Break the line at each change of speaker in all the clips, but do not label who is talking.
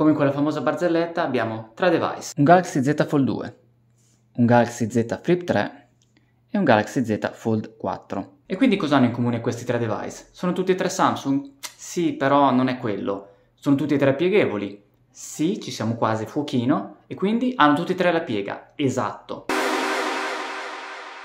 Come in quella famosa barzelletta abbiamo tre device, un Galaxy Z Fold 2, un Galaxy Z Flip 3 e un Galaxy Z Fold 4. E quindi cosa hanno in comune questi tre device? Sono tutti e tre Samsung? Sì, però non è quello. Sono tutti e tre pieghevoli? Sì, ci siamo quasi, fuochino. E quindi hanno tutti e tre la piega. Esatto.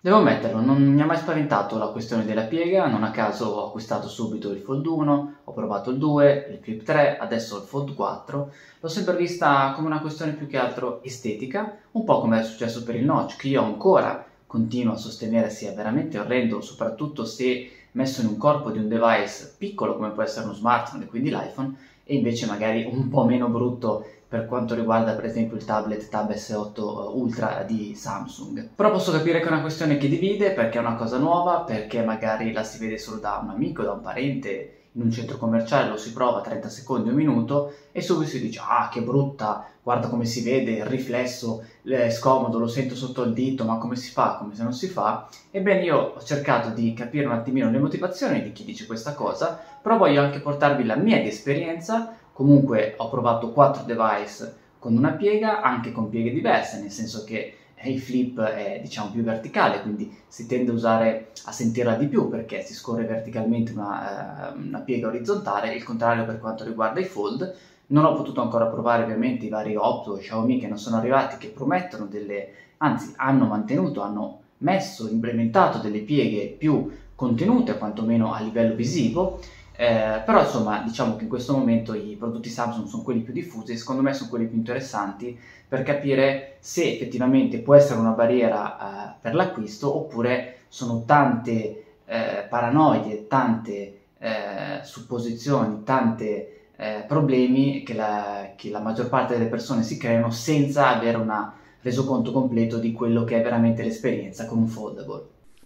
Devo ammetterlo, non mi ha mai spaventato la questione della piega, non a caso ho acquistato subito il Fold 1, ho provato il 2, il Clip 3, adesso il Fold 4. L'ho sempre vista come una questione più che altro estetica, un po' come è successo per il Notch, che io ancora continuo a sostenere sia veramente orrendo, soprattutto se messo in un corpo di un device piccolo come può essere uno smartphone e quindi l'iPhone e invece magari un po' meno brutto per quanto riguarda per esempio il tablet Tab S8 eh, Ultra di Samsung. Però posso capire che è una questione che divide perché è una cosa nuova, perché magari la si vede solo da un amico, da un parente in un centro commerciale lo si prova 30 secondi, un minuto e subito si dice ah che brutta, guarda come si vede il riflesso, è scomodo, lo sento sotto il dito, ma come si fa, come se non si fa. Ebbene io ho cercato di capire un attimino le motivazioni di chi dice questa cosa, però voglio anche portarvi la mia esperienza, comunque ho provato 4 device con una piega, anche con pieghe diverse, nel senso che il flip è diciamo più verticale, quindi si tende a usare a sentirla di più perché si scorre verticalmente una, eh, una piega orizzontale, il contrario per quanto riguarda i fold. Non ho potuto ancora provare ovviamente i vari Opto o Xiaomi che non sono arrivati, che promettono delle, anzi hanno mantenuto, hanno messo, implementato delle pieghe più contenute, quantomeno a livello visivo, eh, però insomma diciamo che in questo momento i prodotti Samsung sono quelli più diffusi e secondo me sono quelli più interessanti per capire se effettivamente può essere una barriera eh, per l'acquisto oppure sono tante eh, paranoie, tante eh, supposizioni, tanti eh, problemi che la, che la maggior parte delle persone si creano senza avere un resoconto completo di quello che è veramente l'esperienza con un foldable.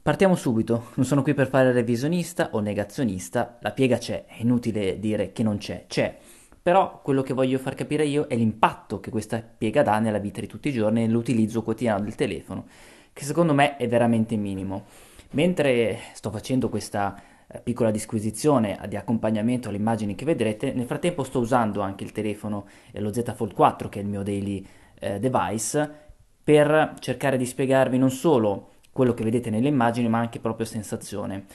Partiamo subito, non sono qui per fare revisionista o negazionista, la piega c'è, è inutile dire che non c'è, c'è. Però quello che voglio far capire io è l'impatto che questa piega dà nella vita di tutti i giorni e nell'utilizzo quotidiano del telefono, che secondo me è veramente minimo. Mentre sto facendo questa eh, piccola disquisizione di accompagnamento alle immagini che vedrete, nel frattempo sto usando anche il telefono, e lo Z Fold 4 che è il mio daily eh, device, per cercare di spiegarvi non solo quello che vedete nelle immagini, ma anche proprio sensazione.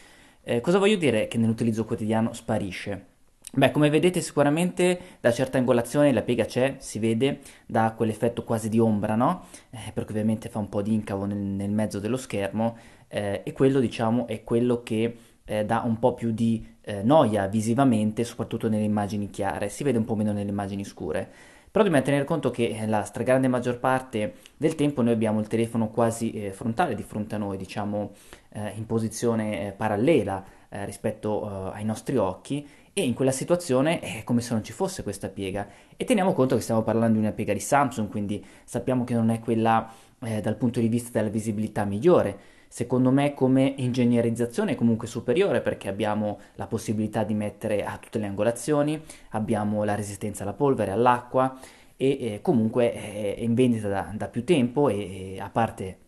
Eh, cosa voglio dire che nell'utilizzo quotidiano sparisce? Beh, come vedete sicuramente da certa angolazione la piega c'è, si vede, da quell'effetto quasi di ombra, no? Eh, perché ovviamente fa un po' di incavo nel, nel mezzo dello schermo eh, e quello, diciamo, è quello che eh, dà un po' più di eh, noia visivamente, soprattutto nelle immagini chiare, si vede un po' meno nelle immagini scure però dobbiamo tenere conto che eh, la stragrande maggior parte del tempo noi abbiamo il telefono quasi eh, frontale di fronte a noi, diciamo eh, in posizione eh, parallela eh, rispetto eh, ai nostri occhi e in quella situazione è come se non ci fosse questa piega e teniamo conto che stiamo parlando di una piega di Samsung, quindi sappiamo che non è quella dal punto di vista della visibilità migliore secondo me come ingegnerizzazione è comunque superiore perché abbiamo la possibilità di mettere a tutte le angolazioni, abbiamo la resistenza alla polvere, all'acqua e eh, comunque eh, è in vendita da, da più tempo e, e eh, a parte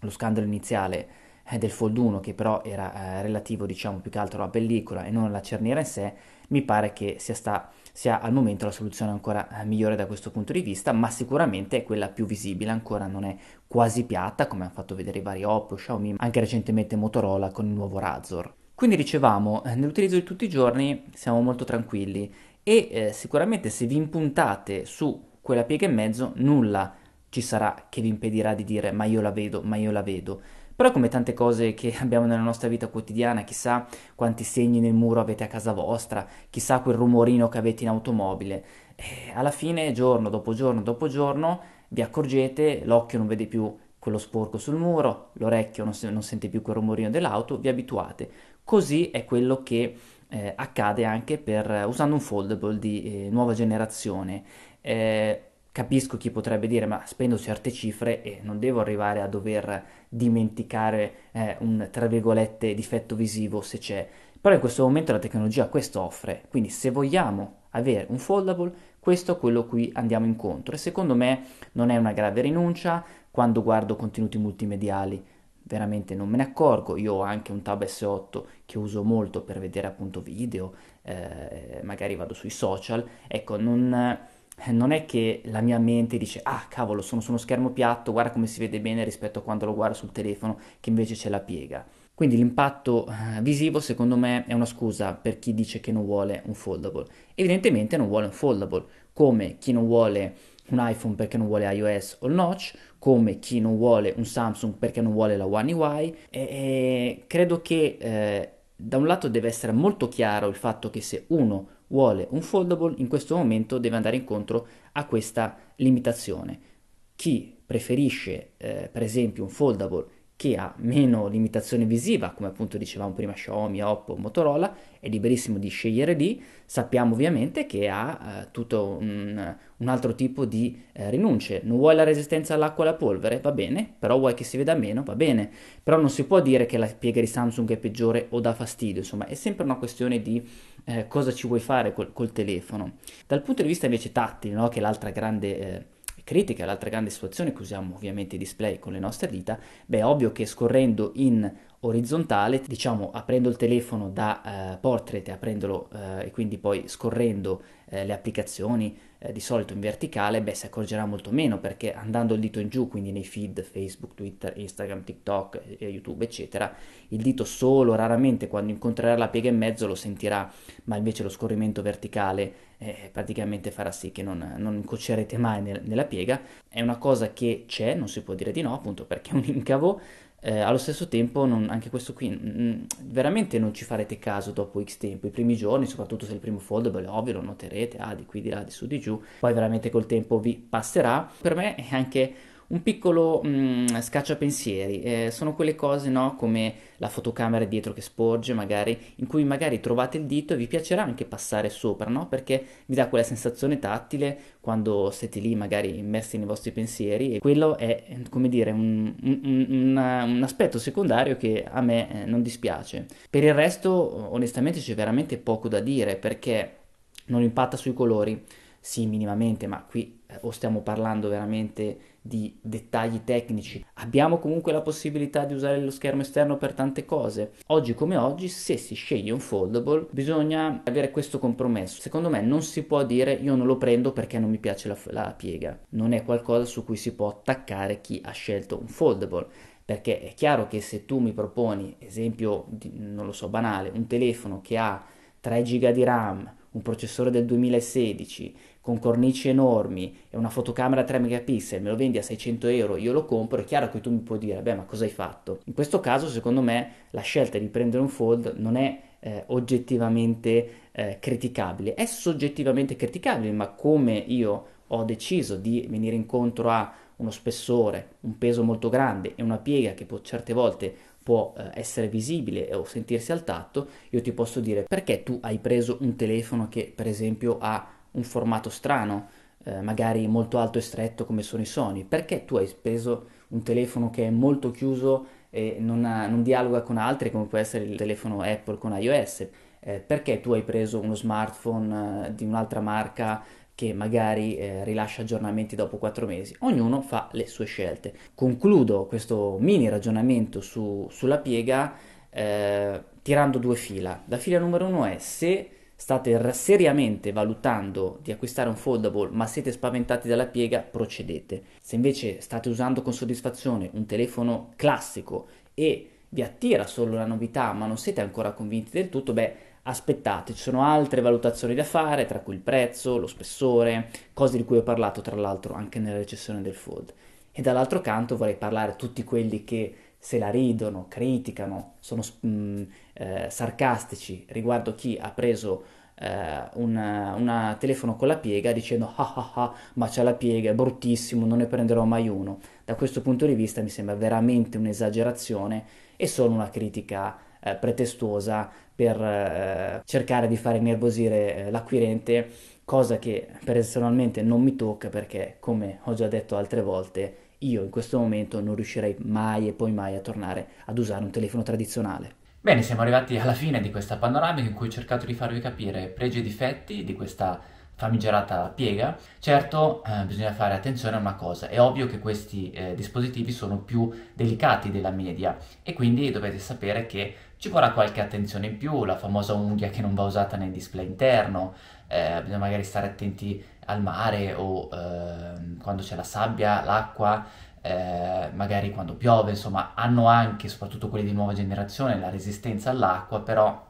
lo scandalo iniziale eh, del Fold 1, che però era eh, relativo diciamo più che altro alla pellicola e non alla cerniera in sé, mi pare che sia, sta, sia al momento la soluzione ancora eh, migliore da questo punto di vista, ma sicuramente è quella più visibile, ancora non è quasi piatta come hanno fatto vedere i vari Oppo, Xiaomi, anche recentemente Motorola con il nuovo Razor. Quindi dicevamo, eh, nell'utilizzo di tutti i giorni siamo molto tranquilli e eh, sicuramente se vi impuntate su quella piega e mezzo nulla ci sarà che vi impedirà di dire ma io la vedo, ma io la vedo. Però come tante cose che abbiamo nella nostra vita quotidiana, chissà quanti segni nel muro avete a casa vostra, chissà quel rumorino che avete in automobile, eh, alla fine giorno dopo giorno dopo giorno vi accorgete, l'occhio non vede più quello sporco sul muro, l'orecchio non, se- non sente più quel rumorino dell'auto, vi abituate. Così è quello che eh, accade anche per, usando un foldable di eh, nuova generazione. Eh, capisco chi potrebbe dire ma spendo certe cifre e non devo arrivare a dover dimenticare eh, un tra virgolette difetto visivo se c'è, però in questo momento la tecnologia questo offre, quindi se vogliamo avere un foldable, questo è quello cui andiamo incontro e secondo me non è una grave rinuncia quando guardo contenuti multimediali, veramente non me ne accorgo, io ho anche un Tab S8 che uso molto per vedere appunto video, eh, magari vado sui social, ecco non eh, non è che la mia mente dice ah cavolo sono su uno schermo piatto, guarda come si vede bene rispetto a quando lo guardo sul telefono che invece c'è la piega. Quindi l'impatto eh, visivo secondo me è una scusa per chi dice che non vuole un foldable. Evidentemente non vuole un foldable, come chi non vuole un iPhone perché non vuole iOS o il notch, come chi non vuole un Samsung perché non vuole la One UI. E, e credo che eh, da un lato deve essere molto chiaro il fatto che se uno vuole un foldable in questo momento deve andare incontro a questa limitazione. Chi preferisce eh, per esempio un foldable che ha meno limitazione visiva, come appunto dicevamo prima Xiaomi, Oppo, Motorola, è liberissimo di scegliere lì, sappiamo ovviamente che ha eh, tutto un, un, altro tipo di eh, rinunce, non vuoi la resistenza all'acqua e alla polvere, va bene, però vuoi che si veda meno, va bene, però non si può dire che la piega di Samsung è peggiore o dà fastidio, insomma è sempre una questione di eh, cosa ci vuoi fare col, col, telefono. Dal punto di vista invece tattile, no? che è l'altra grande eh, critica, l'altra grande situazione che usiamo ovviamente i display con le nostre dita, beh è ovvio che scorrendo in orizzontale, diciamo aprendo il telefono da eh, portrait, aprendolo eh, e quindi poi scorrendo eh, le applicazioni eh, di solito in verticale, beh si accorgerà molto meno perché andando il dito in giù, quindi nei feed Facebook, Twitter, Instagram, TikTok, eh, eh, YouTube eccetera, il dito solo raramente quando incontrerà la piega in mezzo lo sentirà, ma invece lo scorrimento verticale praticamente farà sì che non, non incoccerete mai nel, nella piega. È una cosa che c'è, non si può dire di no appunto perché è un incavo, eh, allo stesso tempo, non, anche questo qui, mh, veramente non ci farete caso dopo X tempo, i primi giorni, soprattutto se è il primo foldable, ovvio, lo noterete, ah, di qui, di là, di su, di giù, poi veramente col tempo vi passerà. Per me è anche un piccolo mh, mm, scacciapensieri, eh, sono quelle cose no, come la fotocamera dietro che sporge, magari, in cui magari trovate il dito e vi piacerà anche passare sopra, no? perché vi dà quella sensazione tattile quando siete lì magari immersi nei vostri pensieri e quello è, come dire, un, un, un, un aspetto secondario che a me eh, non dispiace. Per il resto, onestamente, c'è veramente poco da dire perché non impatta sui colori sì minimamente, ma qui eh, o stiamo parlando veramente di dettagli tecnici. Abbiamo comunque la possibilità di usare lo schermo esterno per tante cose. Oggi come oggi, se si sceglie un foldable, bisogna avere questo compromesso. Secondo me non si può dire io non lo prendo perché non mi piace la, la piega. Non è qualcosa su cui si può attaccare chi ha scelto un foldable perché è chiaro che se tu mi proponi, esempio, non lo so, banale, un telefono che ha 3 giga di RAM, un processore del 2016 con cornici enormi e una fotocamera 3 megapixel, me lo vendi a 600 euro, io lo compro, è chiaro che tu mi puoi dire, beh ma cosa hai fatto? In questo caso secondo me la scelta di prendere un fold non è eh, oggettivamente eh, criticabile, è soggettivamente criticabile, ma come io ho deciso di venire incontro a uno spessore, un peso molto grande e una piega che può certe volte può eh, essere visibile o sentirsi al tatto, io ti posso dire perché tu hai preso un telefono che per esempio ha un formato strano, eh, magari molto alto e stretto come sono i Sony, perché tu hai preso un telefono che è molto chiuso e non, ha, non dialoga con altri come può essere il telefono Apple con iOS, eh, perché tu hai preso uno smartphone eh, di un'altra marca che magari eh, rilascia aggiornamenti dopo quattro mesi. Ognuno fa le sue scelte. Concludo questo mini ragionamento su, sulla piega eh, tirando due fila. La fila numero uno è se state seriamente valutando di acquistare un foldable ma siete spaventati dalla piega, procedete. Se invece state usando con soddisfazione un telefono classico e vi attira solo la novità ma non siete ancora convinti del tutto, beh Aspettate, ci sono altre valutazioni da fare, tra cui il prezzo, lo spessore, cose di cui ho parlato tra l'altro anche nella recessione del Fold. E dall'altro canto vorrei parlare a tutti quelli che se la ridono, criticano, sono mh, mm, eh, sarcastici riguardo chi ha preso eh, un telefono con la piega dicendo ah ah ah ma c'è la piega, è bruttissimo, non ne prenderò mai uno. Da questo punto di vista mi sembra veramente un'esagerazione e solo una critica eh, pretestuosa per eh, cercare di fare innervosire eh, l'acquirente, cosa che personalmente non mi tocca perché, come ho già detto altre volte, io in questo momento non riuscirei mai e poi mai a tornare ad usare un telefono tradizionale. Bene, siamo arrivati alla fine di questa panoramica in cui ho cercato di farvi capire pregi e difetti di questa famigerata piega. Certo, eh, bisogna fare attenzione a una cosa, è ovvio che questi eh, dispositivi sono più delicati della media e quindi dovete sapere che ci vorrà qualche attenzione in più, la famosa unghia che non va usata nel display interno, eh, bisogna magari stare attenti al mare o ehm, quando c'è la sabbia, l'acqua, eh, magari quando piove, insomma, hanno anche, soprattutto quelli di nuova generazione, la resistenza all'acqua, però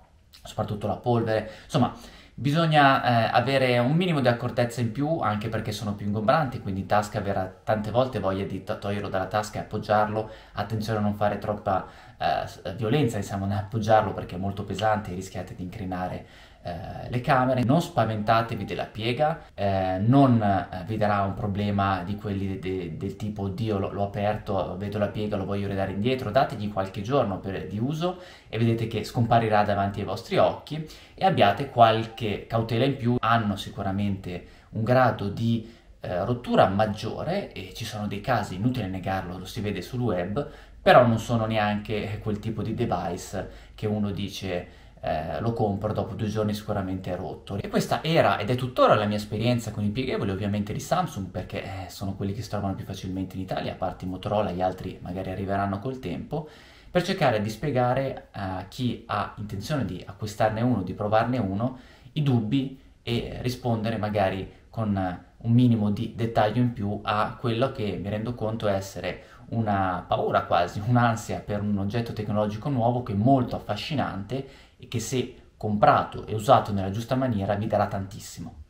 soprattutto la polvere, insomma, Bisogna eh, avere un minimo di accortezza in più, anche perché sono più ingombranti, quindi tasca avrà tante volte voglia di toglierlo dalla tasca e appoggiarlo, attenzione a non fare troppa eh, violenza diciamo, nel appoggiarlo perché è molto pesante e rischiate di incrinare eh, le camere. Non spaventatevi della piega, eh, non eh, vi darà un problema di quelli de- de- del tipo oddio l'ho, aperto, vedo la piega, lo voglio ridare indietro, dategli qualche giorno per, di uso e vedete che scomparirà davanti ai vostri occhi e abbiate qualche cautela in più, hanno sicuramente un grado di rottura maggiore e ci sono dei casi, inutile negarlo, lo si vede sul web, però non sono neanche eh, quel tipo di device che uno dice eh, lo compro dopo due giorni sicuramente è rotto e questa era ed è tuttora la mia esperienza con i pieghevoli ovviamente di Samsung perché eh, sono quelli che si trovano più facilmente in Italia a parte Motorola gli altri magari arriveranno col tempo per cercare di spiegare a chi ha intenzione di acquistarne uno di provarne uno i dubbi e rispondere magari con un minimo di dettaglio in più a quello che mi rendo conto essere una paura quasi, un'ansia per un oggetto tecnologico nuovo che è molto affascinante e che se comprato e usato nella giusta maniera vi darà tantissimo.